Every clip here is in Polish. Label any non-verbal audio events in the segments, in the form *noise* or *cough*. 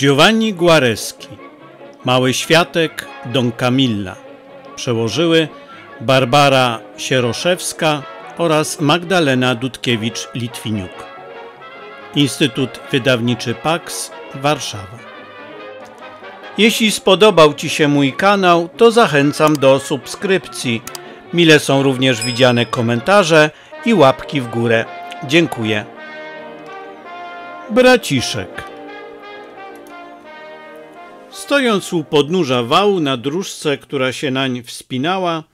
Giovanni Guareschi, Mały Światek Don Camilla. Przełożyły Barbara Sieroszewska oraz Magdalena Dudkiewicz-Litwiniuk. Instytut Wydawniczy Pax, Warszawa. Jeśli spodobał Ci się mój kanał, to zachęcam do subskrypcji. Mile są również widziane komentarze i łapki w górę. Dziękuję. Braciszek Stojąc u podnóża wału na dróżce, która się nań wspinała,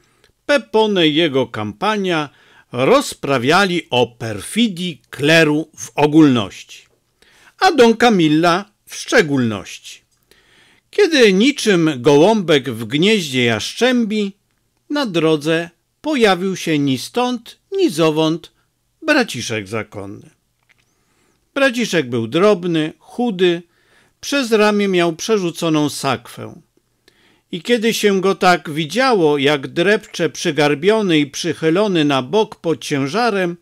Pepone i jego kampania rozprawiali o perfidii kleru w ogólności, a Don Camilla w szczególności. Kiedy niczym gołąbek w gnieździe jaszczębi, na drodze pojawił się ni stąd, ni zowąd braciszek zakonny. Braciszek był drobny, chudy, przez ramię miał przerzuconą sakwę. I kiedy się go tak widziało, jak drepcze przygarbiony i przychylony na bok pod ciężarem,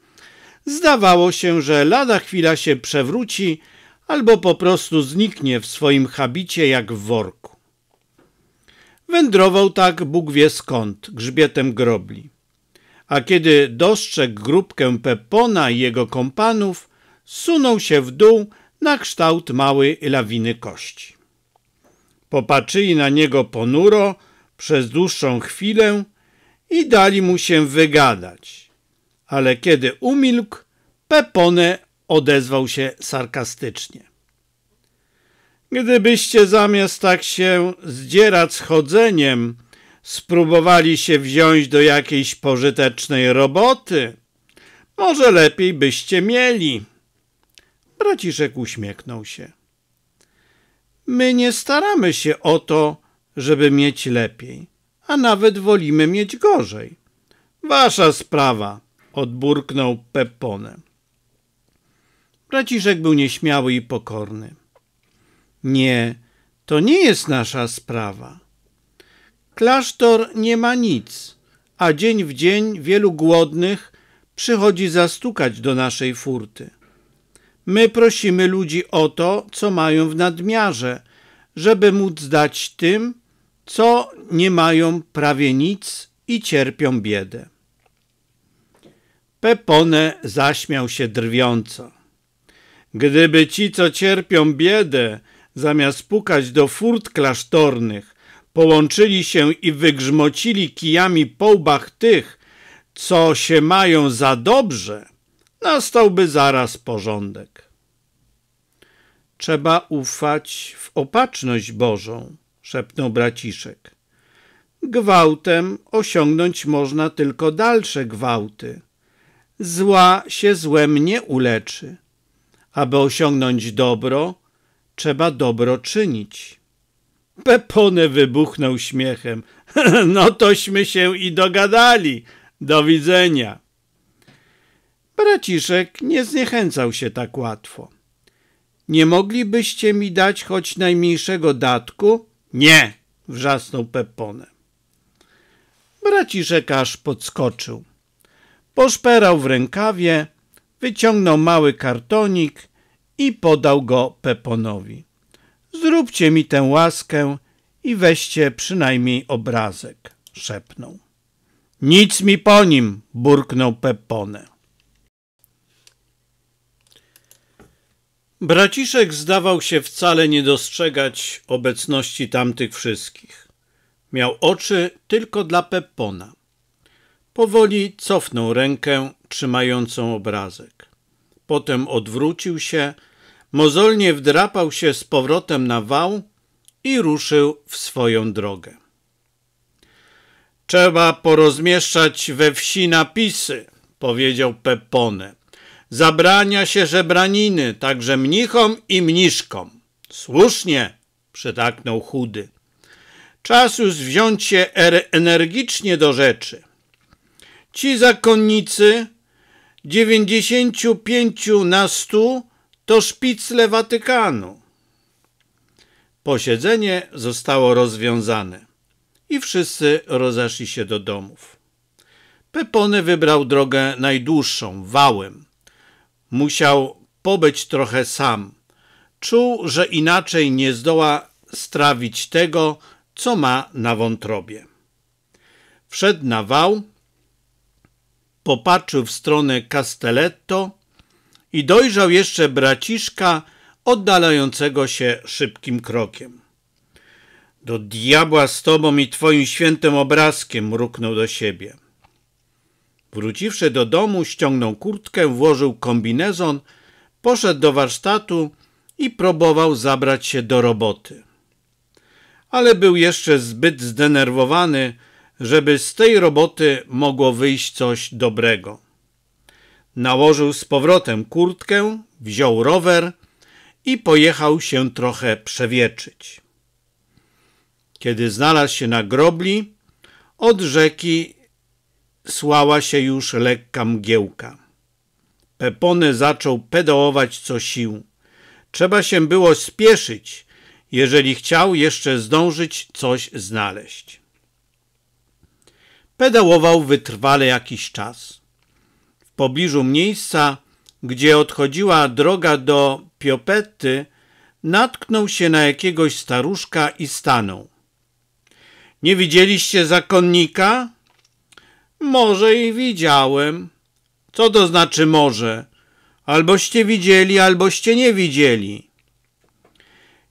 zdawało się, że lada chwila się przewróci albo po prostu zniknie w swoim habicie jak w worku. Wędrował tak Bóg wie skąd, grzbietem grobli. A kiedy dostrzegł grupkę Pepona i jego kompanów, sunął się w dół, na kształt małej lawiny kości. Popatrzyli na niego ponuro przez dłuższą chwilę i dali mu się wygadać. Ale kiedy umilkł, Pepone odezwał się sarkastycznie. Gdybyście zamiast tak się zdzierać z chodzeniem, spróbowali się wziąć do jakiejś pożytecznej roboty, może lepiej byście mieli. Braciszek uśmiechnął się. My nie staramy się o to, żeby mieć lepiej, a nawet wolimy mieć gorzej. Wasza sprawa, odburknął Pepone. Braciszek był nieśmiały i pokorny. Nie, to nie jest nasza sprawa. Klasztor nie ma nic, a dzień w dzień wielu głodnych przychodzi zastukać do naszej furty. My prosimy ludzi o to, co mają w nadmiarze, żeby móc dać tym, co nie mają prawie nic i cierpią biedę. Pepone zaśmiał się drwiąco. Gdyby ci, co cierpią biedę, zamiast pukać do furt klasztornych, połączyli się i wygrzmocili kijami po łbach tych, co się mają za dobrze, nastałby zaraz porządek trzeba ufać w opatrzność Bożą, szepnął braciszek. Gwałtem osiągnąć można tylko dalsze gwałty. Zła się złem nie uleczy. Aby osiągnąć dobro, trzeba dobro czynić. Pepone wybuchnął śmiechem. *laughs* no tośmy się i dogadali. Do widzenia. Braciszek nie zniechęcał się tak łatwo. Nie moglibyście mi dać choć najmniejszego datku? Nie! wrzasnął Pepone. Braciszek aż podskoczył. Poszperał w rękawie, wyciągnął mały kartonik i podał go Peponowi. Zróbcie mi tę łaskę i weźcie przynajmniej obrazek, szepnął. Nic mi po nim, burknął Pepone. Braciszek zdawał się wcale nie dostrzegać obecności tamtych wszystkich. Miał oczy tylko dla Peppona. Powoli cofnął rękę trzymającą obrazek. Potem odwrócił się, mozolnie wdrapał się z powrotem na wał i ruszył w swoją drogę. Trzeba porozmieszczać we wsi napisy, powiedział Peppone zabrania się żebraniny, także mnichom i mniszkom. Słusznie, przytaknął chudy. Czas już wziąć się er- energicznie do rzeczy. Ci zakonnicy, 95 na 100 to szpicle Watykanu. Posiedzenie zostało rozwiązane i wszyscy rozeszli się do domów. Pepony wybrał drogę najdłuższą, wałem. Musiał pobyć trochę sam. Czuł, że inaczej nie zdoła strawić tego, co ma na wątrobie. Wszedł na wał, popatrzył w stronę Castelletto i dojrzał jeszcze braciszka oddalającego się szybkim krokiem. Do diabła z tobą i twoim świętym obrazkiem, mruknął do siebie. Wróciwszy do domu, ściągnął kurtkę, włożył kombinezon, poszedł do warsztatu i próbował zabrać się do roboty. Ale był jeszcze zbyt zdenerwowany, żeby z tej roboty mogło wyjść coś dobrego. Nałożył z powrotem kurtkę, wziął rower i pojechał się trochę przewieczyć. Kiedy znalazł się na grobli, od rzeki słała się już lekka mgiełka. Pepony zaczął pedałować co sił. Trzeba się było spieszyć, jeżeli chciał jeszcze zdążyć coś znaleźć. Pedałował wytrwale jakiś czas. W pobliżu miejsca, gdzie odchodziła droga do Piopety, natknął się na jakiegoś staruszka i stanął. Nie widzieliście zakonnika? Może i widziałem. Co to znaczy może? Alboście widzieli, alboście nie widzieli.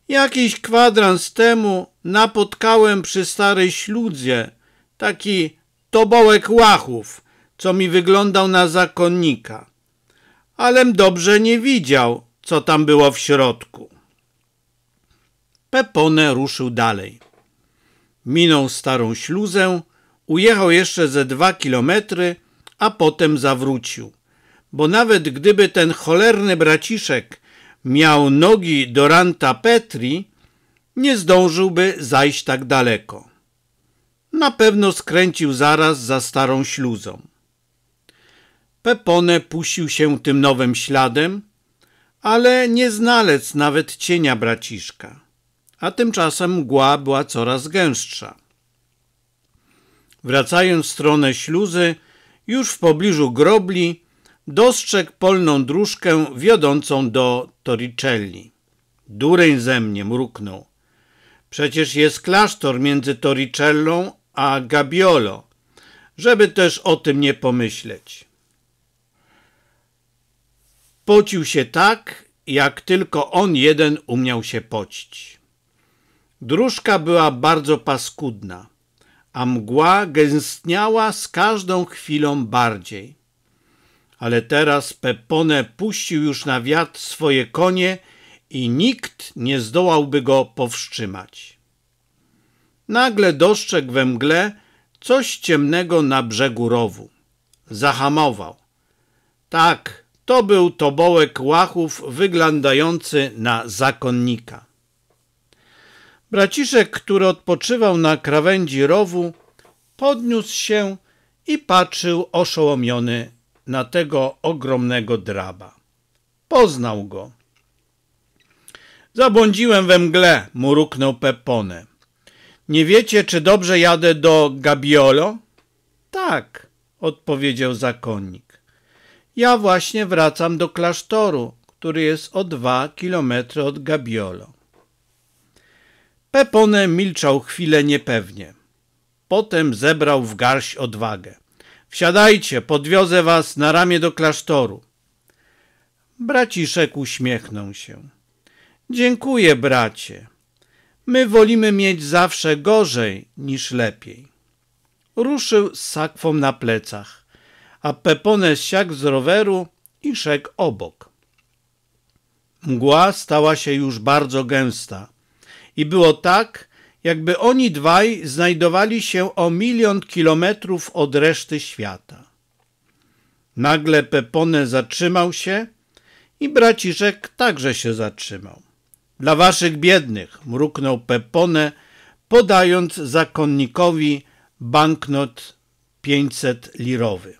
Jakiś kwadrans temu napotkałem przy starej śludzie taki tobołek łachów, co mi wyglądał na zakonnika. Alem dobrze nie widział, co tam było w środku. Pepone ruszył dalej. Minął starą śluzę, Ujechał jeszcze ze dwa kilometry, a potem zawrócił. Bo nawet gdyby ten cholerny braciszek miał nogi Doranta Petri, nie zdążyłby zajść tak daleko. Na pewno skręcił zaraz za starą śluzą. Pepone puścił się tym nowym śladem, ale nie znalec nawet cienia braciszka, a tymczasem mgła była coraz gęstsza. Wracając w stronę śluzy, już w pobliżu grobli dostrzegł polną dróżkę wiodącą do Toricelli. Dureń ze mnie mruknął. Przecież jest klasztor między Toricellą a Gabiolo, żeby też o tym nie pomyśleć. Pocił się tak, jak tylko on jeden umiał się pocić. Dróżka była bardzo paskudna a mgła gęstniała z każdą chwilą bardziej. Ale teraz Pepone puścił już na wiatr swoje konie i nikt nie zdołałby go powstrzymać. Nagle dostrzegł we mgle coś ciemnego na brzegu rowu. Zahamował. Tak, to był tobołek łachów wyglądający na zakonnika. Braciszek, który odpoczywał na krawędzi rowu, podniósł się i patrzył oszołomiony na tego ogromnego draba. Poznał go. Zabłądziłem we mgle, mruknął Pepone. Nie wiecie, czy dobrze jadę do Gabiolo? Tak, odpowiedział zakonnik. Ja właśnie wracam do klasztoru, który jest o dwa kilometry od Gabiolo. Pepone milczał chwilę niepewnie. Potem zebrał w garść odwagę. Wsiadajcie, podwiozę was na ramię do klasztoru. Braciszek uśmiechnął się. Dziękuję, bracie. My wolimy mieć zawsze gorzej niż lepiej. Ruszył z sakwą na plecach, a Pepone siak z roweru i szek obok. Mgła stała się już bardzo gęsta. I było tak, jakby oni dwaj znajdowali się o milion kilometrów od reszty świata. Nagle Pepone zatrzymał się i braciszek także się zatrzymał. Dla waszych biednych, mruknął Pepone, podając zakonnikowi banknot 500 lirowy.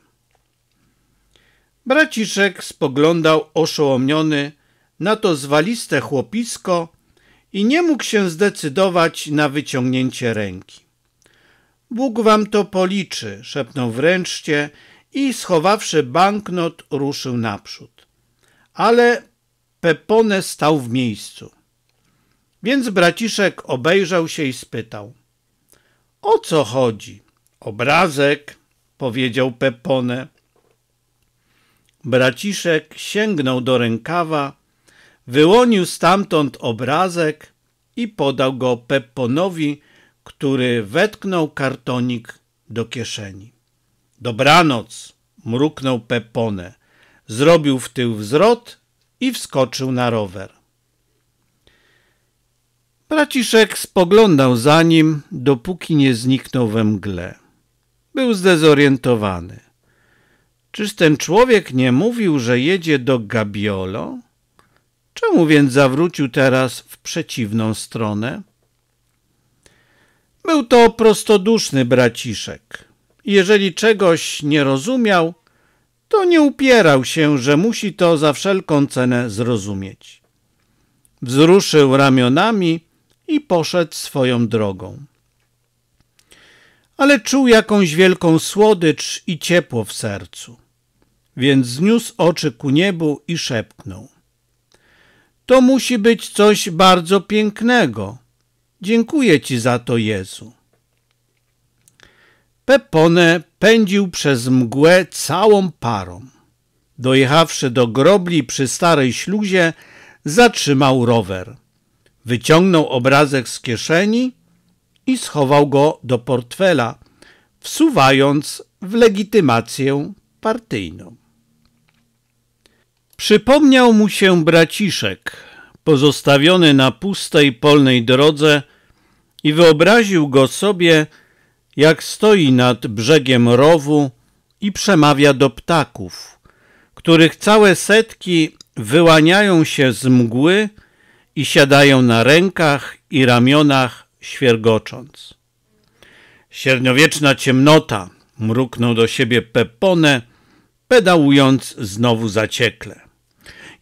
Braciszek spoglądał oszołomiony na to zwaliste chłopisko, i nie mógł się zdecydować na wyciągnięcie ręki. Bóg wam to policzy, szepnął wręczcie i schowawszy banknot ruszył naprzód. Ale Pepone stał w miejscu. Więc braciszek obejrzał się i spytał. O co chodzi? Obrazek, powiedział Pepone. Braciszek sięgnął do rękawa Wyłonił stamtąd obrazek i podał go Pepponowi, który wetknął kartonik do kieszeni. Dobranoc, mruknął Peppone. Zrobił w tył wzrot i wskoczył na rower. Braciszek spoglądał za nim, dopóki nie zniknął we mgle. Był zdezorientowany. Czyż ten człowiek nie mówił, że jedzie do Gabiolo? Czemu więc zawrócił teraz w przeciwną stronę? Był to prostoduszny braciszek. Jeżeli czegoś nie rozumiał, to nie upierał się, że musi to za wszelką cenę zrozumieć. Wzruszył ramionami i poszedł swoją drogą. Ale czuł jakąś wielką słodycz i ciepło w sercu, więc zniósł oczy ku niebu i szepnął. To musi być coś bardzo pięknego. Dziękuję Ci za to, Jezu. Pepone pędził przez mgłę całą parą. Dojechawszy do grobli przy starej śluzie, zatrzymał rower. Wyciągnął obrazek z kieszeni i schował go do portfela, wsuwając w legitymację partyjną. Przypomniał mu się braciszek, pozostawiony na pustej polnej drodze i wyobraził go sobie, jak stoi nad brzegiem rowu i przemawia do ptaków, których całe setki wyłaniają się z mgły i siadają na rękach i ramionach, świergocząc. Średniowieczna ciemnota, mruknął do siebie Pepone, pedałując znowu zaciekle.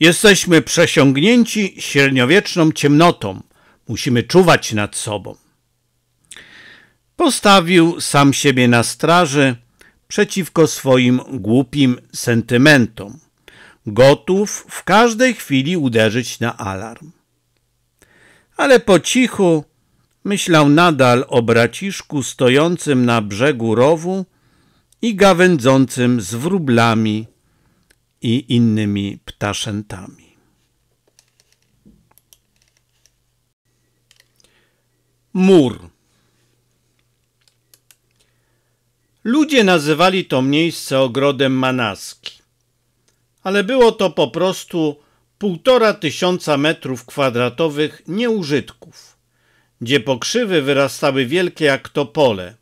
Jesteśmy przesiągnięci średniowieczną ciemnotą. Musimy czuwać nad sobą. Postawił sam siebie na straży przeciwko swoim głupim sentymentom, gotów w każdej chwili uderzyć na alarm. Ale po cichu myślał nadal o braciszku stojącym na brzegu rowu i gawędzącym z wróblami i innymi ptaszętami. Mur Ludzie nazywali to miejsce ogrodem Manaski, ale było to po prostu półtora tysiąca metrów kwadratowych nieużytków, gdzie pokrzywy wyrastały wielkie jak to pole,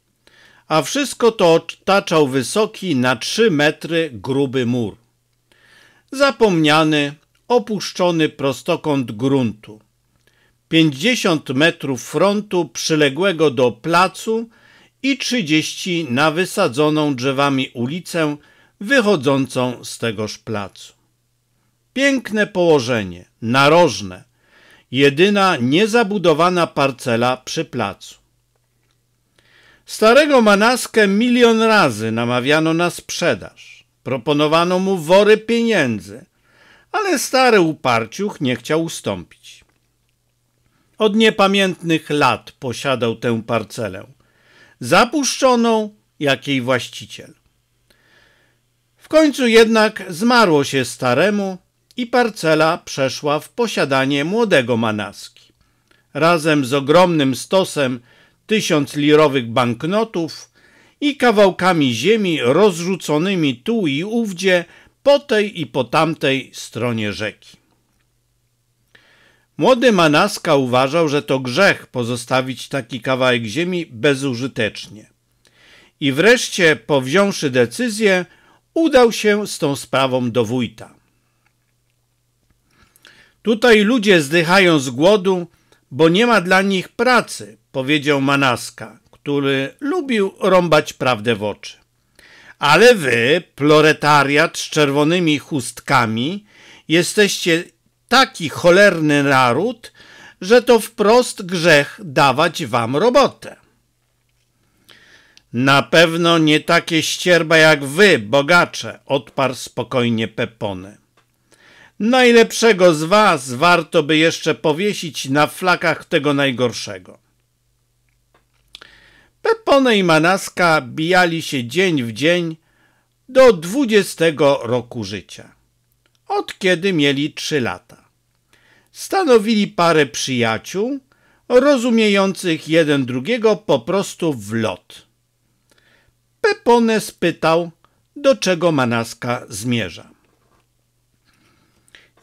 a wszystko to otaczał wysoki na trzy metry gruby mur zapomniany, opuszczony prostokąt gruntu. 50 metrów frontu przyległego do placu i 30 na wysadzoną drzewami ulicę wychodzącą z tegoż placu. Piękne położenie, narożne, jedyna niezabudowana parcela przy placu. Starego Manaskę milion razy namawiano na sprzedaż. Proponowano mu wory pieniędzy, ale stary uparciuch nie chciał ustąpić. Od niepamiętnych lat posiadał tę parcelę, zapuszczoną jak jej właściciel. W końcu jednak zmarło się staremu i parcela przeszła w posiadanie młodego Manaski. Razem z ogromnym stosem tysiąc lirowych banknotów i kawałkami ziemi rozrzuconymi tu i ówdzie, po tej i po tamtej stronie rzeki. Młody Manaska uważał, że to grzech pozostawić taki kawałek ziemi bezużytecznie. I wreszcie, powziąwszy decyzję, udał się z tą sprawą do wójta. Tutaj ludzie zdychają z głodu, bo nie ma dla nich pracy, powiedział Manaska który lubił rąbać prawdę w oczy. Ale wy, proletariat z czerwonymi chustkami, jesteście taki cholerny naród, że to wprost grzech dawać wam robotę. Na pewno nie takie ścierba jak wy, bogacze, odparł spokojnie Pepony. Najlepszego z was warto by jeszcze powiesić na flakach tego najgorszego. Pepone i Manaska bijali się dzień w dzień do dwudziestego roku życia, od kiedy mieli trzy lata. Stanowili parę przyjaciół, rozumiejących jeden drugiego po prostu w lot. Pepone spytał, do czego Manaska zmierza.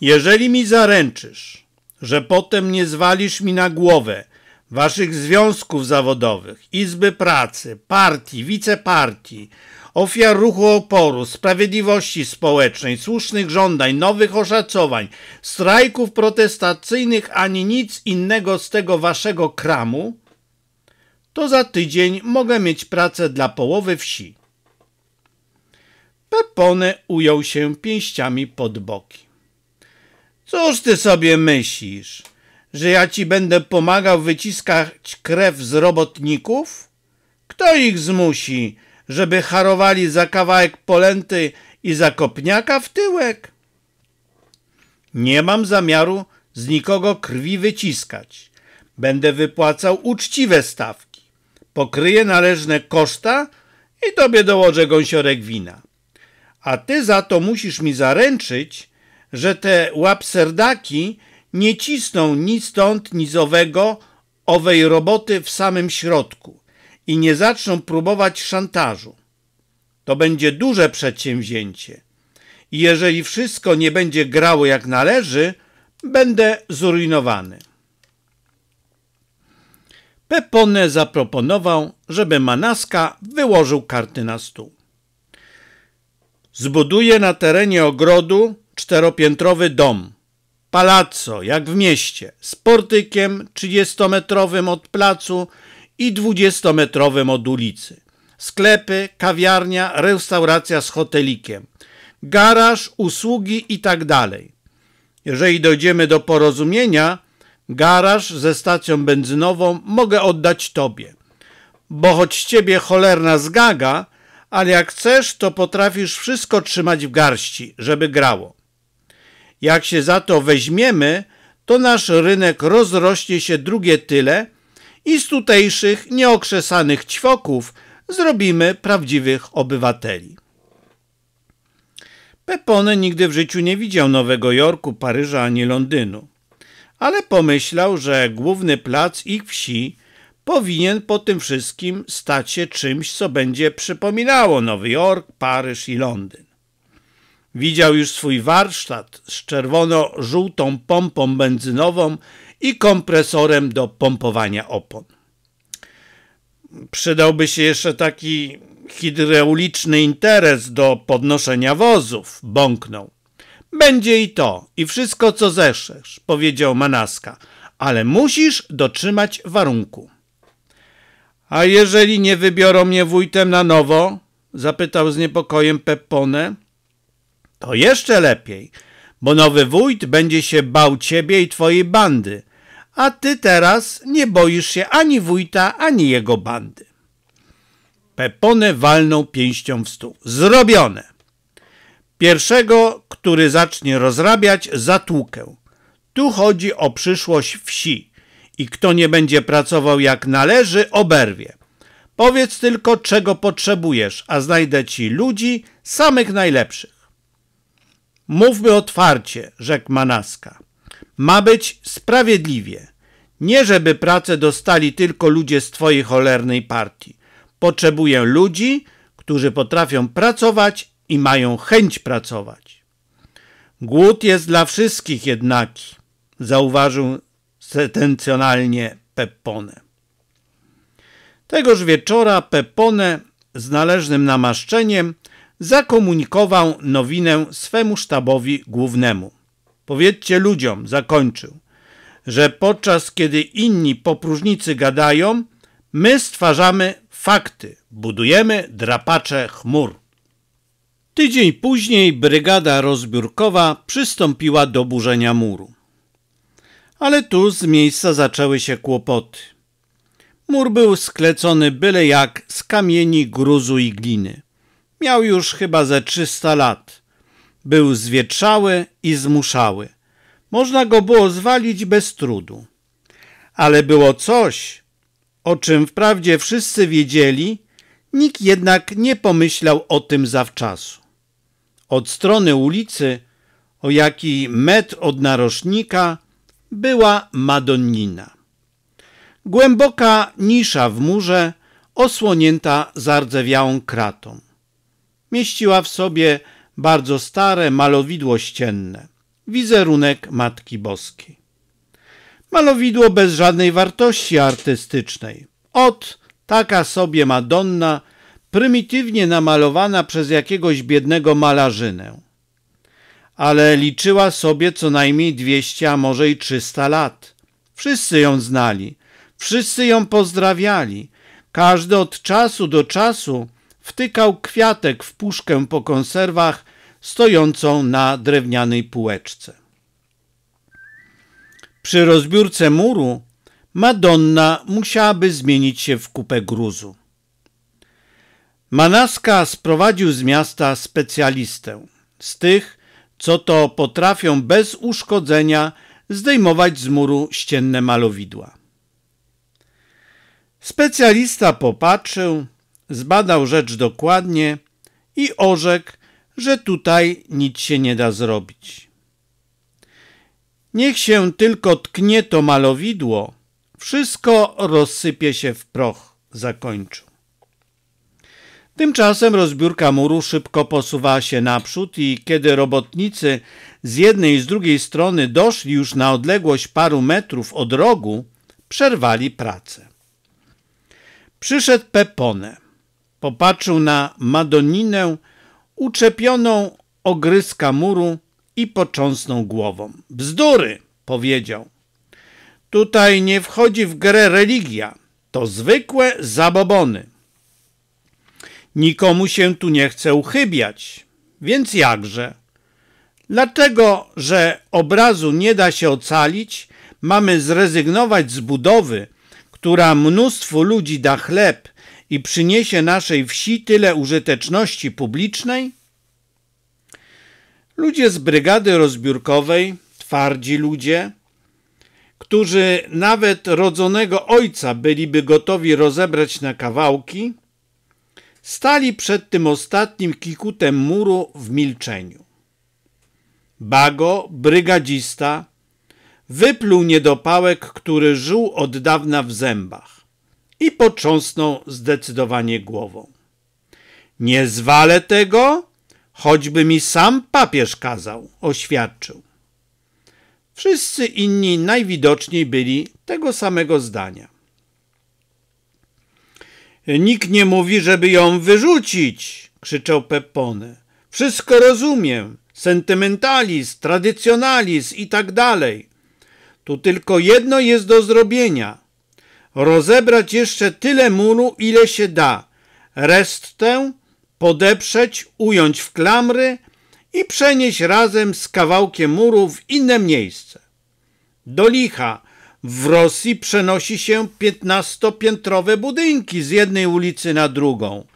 Jeżeli mi zaręczysz, że potem nie zwalisz mi na głowę waszych związków zawodowych, izby pracy, partii, wicepartii, ofiar ruchu oporu, sprawiedliwości społecznej, słusznych żądań, nowych oszacowań, strajków protestacyjnych, ani nic innego z tego waszego kramu, to za tydzień mogę mieć pracę dla połowy wsi. Pepone ujął się pięściami pod boki. Cóż ty sobie myślisz? że ja ci będę pomagał wyciskać krew z robotników? Kto ich zmusi, żeby harowali za kawałek polenty i za kopniaka w tyłek? Nie mam zamiaru z nikogo krwi wyciskać. Będę wypłacał uczciwe stawki. Pokryję należne koszta i tobie dołożę gąsiorek wina. A ty za to musisz mi zaręczyć, że te łapserdaki nie cisną ni stąd, ni z owego owej roboty w samym środku i nie zaczną próbować szantażu. To będzie duże przedsięwzięcie i jeżeli wszystko nie będzie grało jak należy, będę zrujnowany. Pepone zaproponował, żeby Manaska wyłożył karty na stół. Zbuduje na terenie ogrodu czteropiętrowy dom – palazzo, jak w mieście, z portykiem 30-metrowym od placu i 20-metrowym od ulicy. Sklepy, kawiarnia, restauracja z hotelikiem, garaż, usługi itd. Tak Jeżeli dojdziemy do porozumienia, garaż ze stacją benzynową mogę oddać tobie. Bo choć ciebie cholerna zgaga, ale jak chcesz, to potrafisz wszystko trzymać w garści, żeby grało. Jak się za to weźmiemy, to nasz rynek rozrośnie się drugie tyle i z tutejszych nieokrzesanych ćwoków zrobimy prawdziwych obywateli. Pepone nigdy w życiu nie widział Nowego Jorku, Paryża ani Londynu, ale pomyślał, że główny plac ich wsi powinien po tym wszystkim stać się czymś, co będzie przypominało Nowy Jork, Paryż i Londyn. Widział już swój warsztat z czerwono-żółtą pompą benzynową i kompresorem do pompowania opon. Przydałby się jeszcze taki hydrauliczny interes do podnoszenia wozów, bąknął. Będzie i to, i wszystko co zeszesz, powiedział Manaska, ale musisz dotrzymać warunku. A jeżeli nie wybiorą mnie wójtem na nowo? zapytał z niepokojem Peppone. To jeszcze lepiej, bo nowy wójt będzie się bał ciebie i twojej bandy, a ty teraz nie boisz się ani wójta, ani jego bandy. Pepone walnął pięścią w stół. Zrobione! Pierwszego, który zacznie rozrabiać, zatłukę. Tu chodzi o przyszłość wsi i kto nie będzie pracował jak należy, oberwie. Powiedz tylko, czego potrzebujesz, a znajdę ci ludzi samych najlepszych. Mówmy otwarcie, rzekł Manaska. Ma być sprawiedliwie. Nie żeby pracę dostali tylko ludzie z twojej cholernej partii. Potrzebuję ludzi, którzy potrafią pracować i mają chęć pracować. Głód jest dla wszystkich jednaki, zauważył sentencjonalnie Peppone. Tegoż wieczora Peppone z należnym namaszczeniem zakomunikował nowinę swemu sztabowi głównemu. Powiedzcie ludziom, zakończył, że podczas kiedy inni popróżnicy gadają, my stwarzamy fakty, budujemy drapacze chmur. Tydzień później brygada rozbiórkowa przystąpiła do burzenia muru. Ale tu z miejsca zaczęły się kłopoty. Mur był sklecony byle jak z kamieni, gruzu i gliny. Miał już chyba ze 300 lat. Był zwietrzały i zmuszały. Można go było zwalić bez trudu. Ale było coś, o czym wprawdzie wszyscy wiedzieli, nikt jednak nie pomyślał o tym zawczasu. Od strony ulicy, o jaki metr od narożnika, była Madonnina. Głęboka nisza w murze, osłonięta zardzewiałą kratą mieściła w sobie bardzo stare malowidło ścienne, wizerunek Matki Boskiej. Malowidło bez żadnej wartości artystycznej. Ot, taka sobie Madonna, prymitywnie namalowana przez jakiegoś biednego malarzynę. Ale liczyła sobie co najmniej 200, a może i 300 lat. Wszyscy ją znali, wszyscy ją pozdrawiali. Każdy od czasu do czasu wtykał kwiatek w puszkę po konserwach stojącą na drewnianej półeczce. Przy rozbiórce muru Madonna musiałaby zmienić się w kupę gruzu. Manaska sprowadził z miasta specjalistę, z tych, co to potrafią bez uszkodzenia zdejmować z muru ścienne malowidła. Specjalista popatrzył, zbadał rzecz dokładnie i orzekł, że tutaj nic się nie da zrobić. Niech się tylko tknie to malowidło, wszystko rozsypie się w proch, zakończył. Tymczasem rozbiórka muru szybko posuwała się naprzód i kiedy robotnicy z jednej i z drugiej strony doszli już na odległość paru metrów od rogu, przerwali pracę. Przyszedł Pepone. Popatrzył na Madoninę uczepioną ogryska muru i począsnął głową. Bzdury, powiedział. Tutaj nie wchodzi w grę religia. To zwykłe zabobony. Nikomu się tu nie chce uchybiać. Więc jakże? Dlaczego, że obrazu nie da się ocalić, mamy zrezygnować z budowy, która mnóstwu ludzi da chleb i przyniesie naszej wsi tyle użyteczności publicznej? Ludzie z brygady rozbiórkowej, twardzi ludzie, którzy nawet rodzonego ojca byliby gotowi rozebrać na kawałki, stali przed tym ostatnim kikutem muru w milczeniu. Bago, brygadzista, wypluł niedopałek, który żył od dawna w zębach i potrząsnął zdecydowanie głową. Nie zwalę tego, choćby mi sam papież kazał, oświadczył. Wszyscy inni najwidoczniej byli tego samego zdania. Nikt nie mówi, żeby ją wyrzucić, krzyczał Pepone. Wszystko rozumiem. Sentymentalizm, tradycjonalizm i tak dalej. Tu tylko jedno jest do zrobienia rozebrać jeszcze tyle muru, ile się da, resztę podeprzeć, ująć w klamry i przenieść razem z kawałkiem muru w inne miejsce. Do licha w Rosji przenosi się piętnastopiętrowe budynki z jednej ulicy na drugą.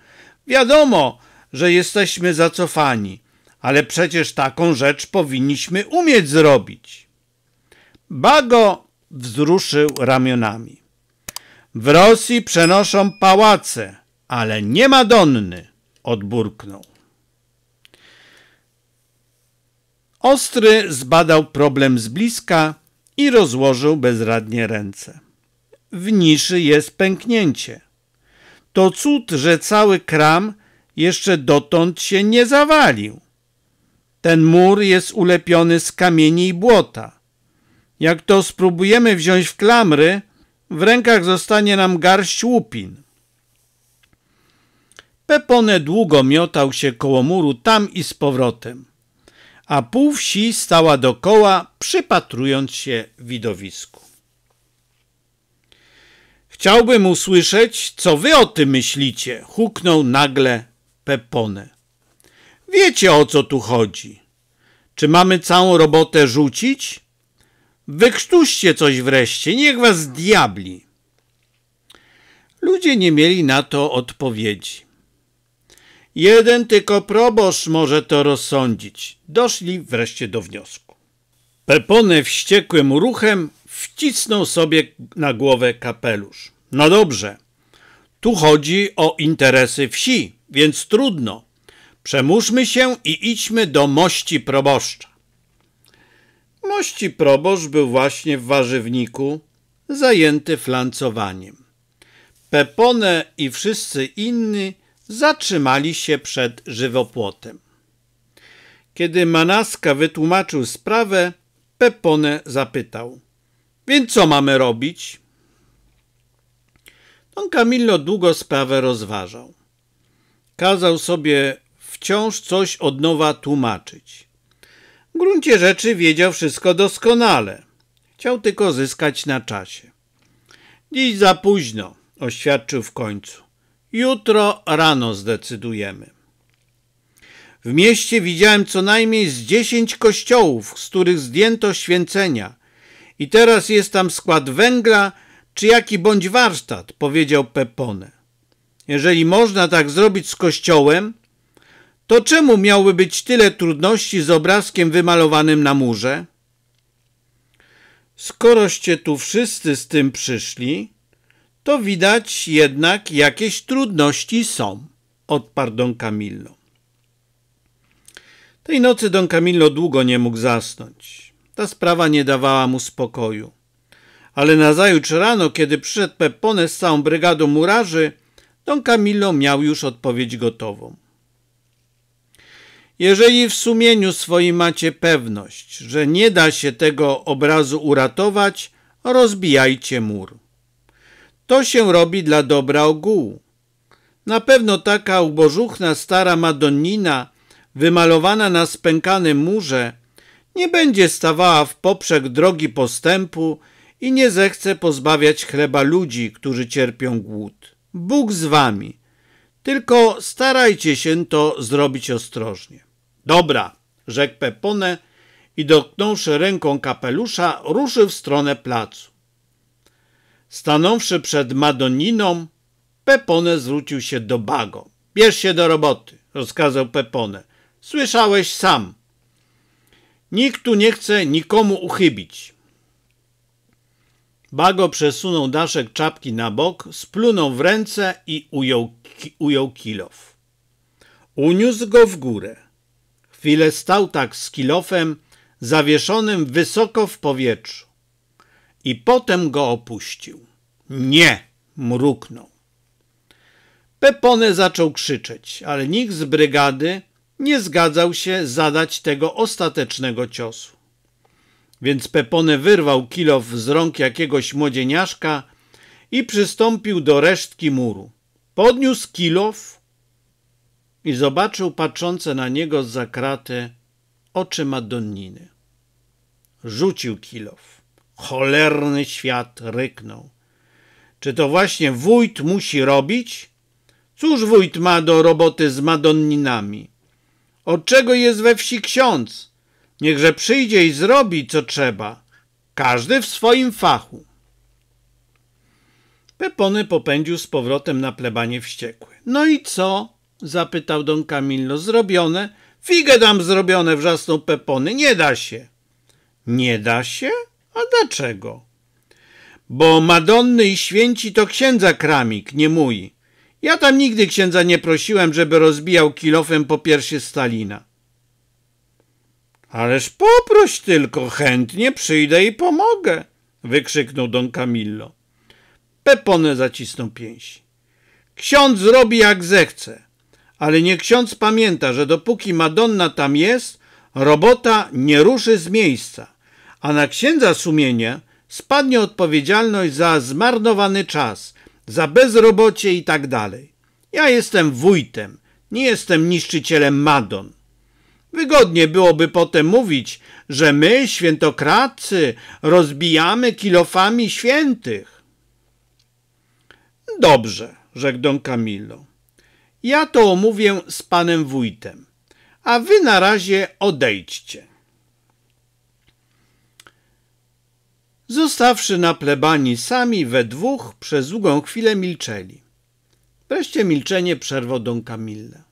Wiadomo, że jesteśmy zacofani, ale przecież taką rzecz powinniśmy umieć zrobić. Bago wzruszył ramionami. W Rosji przenoszą pałace, ale nie Madonny, odburknął. Ostry zbadał problem z bliska i rozłożył bezradnie ręce. W niszy jest pęknięcie. To cud, że cały kram jeszcze dotąd się nie zawalił. Ten mur jest ulepiony z kamieni i błota. Jak to spróbujemy wziąć w klamry, w rękach zostanie nam garść łupin. Pepone długo miotał się koło muru tam i z powrotem, a pół wsi stała dokoła, przypatrując się widowisku. Chciałbym usłyszeć, co wy o tym myślicie, huknął nagle Pepone. Wiecie, o co tu chodzi. Czy mamy całą robotę rzucić? Wykrztuście coś wreszcie, niech was diabli. Ludzie nie mieli na to odpowiedzi. Jeden tylko proboszcz może to rozsądzić. Doszli wreszcie do wniosku. Pepony wściekłym ruchem wcisnął sobie na głowę kapelusz. No dobrze, tu chodzi o interesy wsi, więc trudno. Przemuszmy się i idźmy do mości proboszcza. Mości proboszcz był właśnie w warzywniku, zajęty flancowaniem. Pepone i wszyscy inni zatrzymali się przed żywopłotem. Kiedy Manaska wytłumaczył sprawę, Pepone zapytał – Więc co mamy robić? Don Camillo długo sprawę rozważał. Kazał sobie wciąż coś od nowa tłumaczyć – w gruncie rzeczy wiedział wszystko doskonale. Chciał tylko zyskać na czasie. Dziś za późno, oświadczył w końcu. Jutro rano zdecydujemy. W mieście widziałem co najmniej z dziesięć kościołów, z których zdjęto święcenia. I teraz jest tam skład węgla, czy jaki bądź warsztat, powiedział Pepone. Jeżeli można tak zrobić z kościołem, to czemu miałby być tyle trudności z obrazkiem wymalowanym na murze? Skoroście tu wszyscy z tym przyszli, to widać jednak jakieś trudności są, odparł Don Camillo. Tej nocy Don Camillo długo nie mógł zasnąć. Ta sprawa nie dawała mu spokoju. Ale nazajutrz rano, kiedy przyszedł Pepone z całą brygadą murarzy, Don Camillo miał już odpowiedź gotową. Jeżeli w sumieniu swoim macie pewność, że nie da się tego obrazu uratować, rozbijajcie mur. To się robi dla dobra ogółu. Na pewno taka ubożuchna stara Madonnina, wymalowana na spękanym murze, nie będzie stawała w poprzek drogi postępu i nie zechce pozbawiać chleba ludzi, którzy cierpią głód. Bóg z wami. Tylko starajcie się to zrobić ostrożnie. Dobra, rzekł Pepone i dotknąwszy ręką kapelusza, ruszył w stronę placu. Stanąwszy przed Madoniną, Pepone zwrócił się do Bago. Bierz się do roboty, rozkazał Pepone. Słyszałeś sam. Nikt tu nie chce nikomu uchybić. Bago przesunął daszek czapki na bok, splunął w ręce i ujął, ujął Uniósł go w górę. Chwilę stał tak z kilofem, zawieszonym wysoko w powietrzu. I potem go opuścił. Nie! mruknął. Pepone zaczął krzyczeć, ale nikt z brygady nie zgadzał się zadać tego ostatecznego ciosu. Więc Pepone wyrwał kilof z rąk jakiegoś młodzieniaszka i przystąpił do resztki muru. Podniósł kilof, i zobaczył patrzące na niego z zakraty oczy Madonniny. Rzucił kilow. Cholerny świat ryknął. Czy to właśnie wójt musi robić? Cóż wójt ma do roboty z Madonninami? Od czego jest we wsi ksiądz? Niechże przyjdzie i zrobi, co trzeba. Każdy w swoim fachu. Pepony popędził z powrotem na plebanie wściekły. No i co? zapytał don Camillo. Zrobione? Figę dam zrobione, wrzasnął Pepony. Nie da się. Nie da się? A dlaczego? Bo Madonny i święci to księdza kramik, nie mój. Ja tam nigdy księdza nie prosiłem, żeby rozbijał kilofem po piersie Stalina. Ależ poproś tylko, chętnie przyjdę i pomogę, wykrzyknął don Camillo. Pepone zacisnął pięści. Ksiądz zrobi jak zechce ale nie ksiądz pamięta, że dopóki Madonna tam jest, robota nie ruszy z miejsca, a na księdza sumienia spadnie odpowiedzialność za zmarnowany czas, za bezrobocie i tak dalej. Ja jestem wójtem, nie jestem niszczycielem Madon. Wygodnie byłoby potem mówić, że my, świętokradcy, rozbijamy kilofami świętych. Dobrze, rzekł don Camillo. Ja to omówię z panem wójtem, a wy na razie odejdźcie. Zostawszy na plebanii sami we dwóch, przez długą chwilę milczeli. Wreszcie milczenie przerwał don Camilla.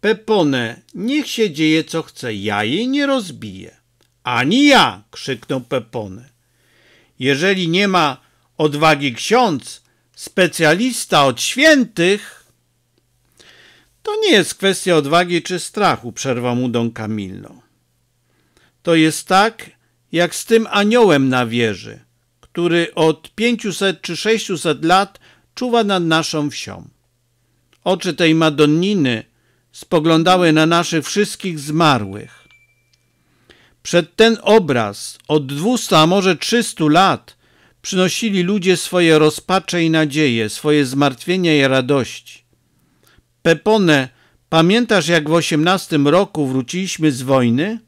Pepone, niech się dzieje co chce, ja jej nie rozbiję. Ani ja, krzyknął Pepone. Jeżeli nie ma odwagi ksiądz, specjalista od świętych, to nie jest kwestia odwagi czy strachu, przerwał mu Don Camillo. To jest tak, jak z tym aniołem na wieży, który od pięciuset czy sześciuset lat czuwa nad naszą wsią. Oczy tej Madonniny spoglądały na naszych wszystkich zmarłych. Przed ten obraz od dwustu, a może trzystu lat przynosili ludzie swoje rozpacze i nadzieje, swoje zmartwienia i radości. Pepone, pamiętasz jak w osiemnastym roku wróciliśmy z wojny?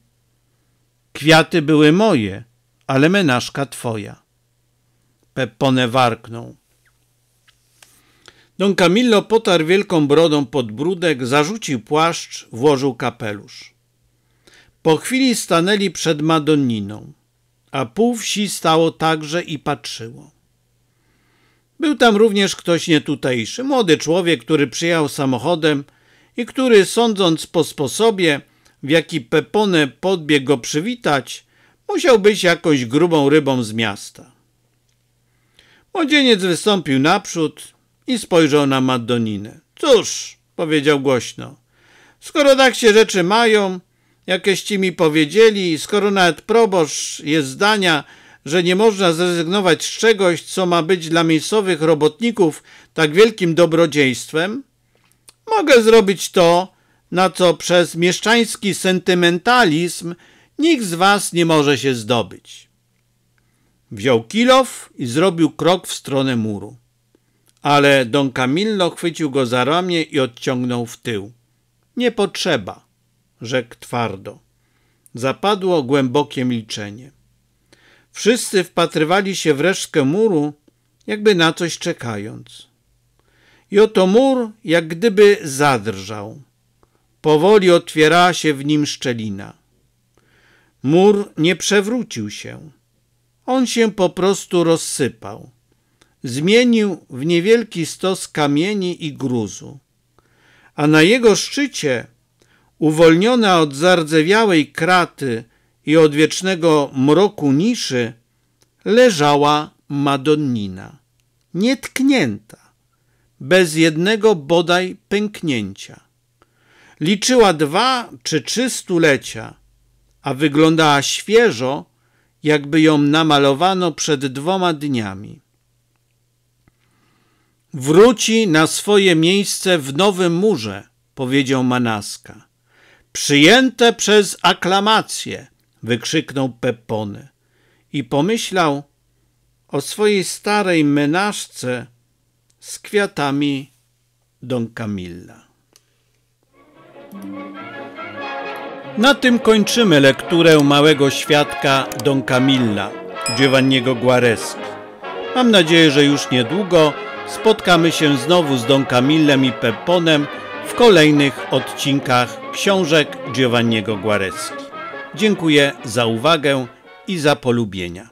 Kwiaty były moje, ale menażka twoja. Pepone warknął. Don Camillo potarł wielką brodą pod brudek, zarzucił płaszcz, włożył kapelusz. Po chwili stanęli przed Madonniną, a pół wsi stało także i patrzyło. Był tam również ktoś nietutejszy, młody człowiek, który przyjechał samochodem i który, sądząc po sposobie, w jaki Pepone podbiegł go przywitać, musiał być jakąś grubą rybą z miasta. Młodzieniec wystąpił naprzód i spojrzał na Madoninę. Cóż, powiedział głośno, skoro tak się rzeczy mają, jakieś ci mi powiedzieli, skoro nawet proboszcz jest zdania, że nie można zrezygnować z czegoś, co ma być dla miejscowych robotników tak wielkim dobrodziejstwem, mogę zrobić to, na co przez mieszczański sentymentalizm nikt z was nie może się zdobyć. Wziął kilof i zrobił krok w stronę muru. Ale Don Camillo chwycił go za ramię i odciągnął w tył. Nie potrzeba, rzekł twardo. Zapadło głębokie milczenie. Wszyscy wpatrywali się w resztkę muru, jakby na coś czekając. I oto mur jak gdyby zadrżał. Powoli otwierała się w nim szczelina. Mur nie przewrócił się. On się po prostu rozsypał. Zmienił w niewielki stos kamieni i gruzu. A na jego szczycie, uwolniona od zardzewiałej kraty i od wiecznego mroku niszy leżała Madonnina, nietknięta, bez jednego bodaj pęknięcia. Liczyła dwa czy trzy stulecia, a wyglądała świeżo, jakby ją namalowano przed dwoma dniami. Wróci na swoje miejsce w Nowym Murze, powiedział Manaska. Przyjęte przez aklamację – wykrzyknął Peppone i pomyślał o swojej starej menażce z kwiatami Don Camilla. Na tym kończymy lekturę Małego Świadka Don Camilla Giovanniego Guareschi. Mam nadzieję, że już niedługo spotkamy się znowu z Don Camillem i Pepponem w kolejnych odcinkach książek Giovanniego Guareski. Dziękuję za uwagę i za polubienia.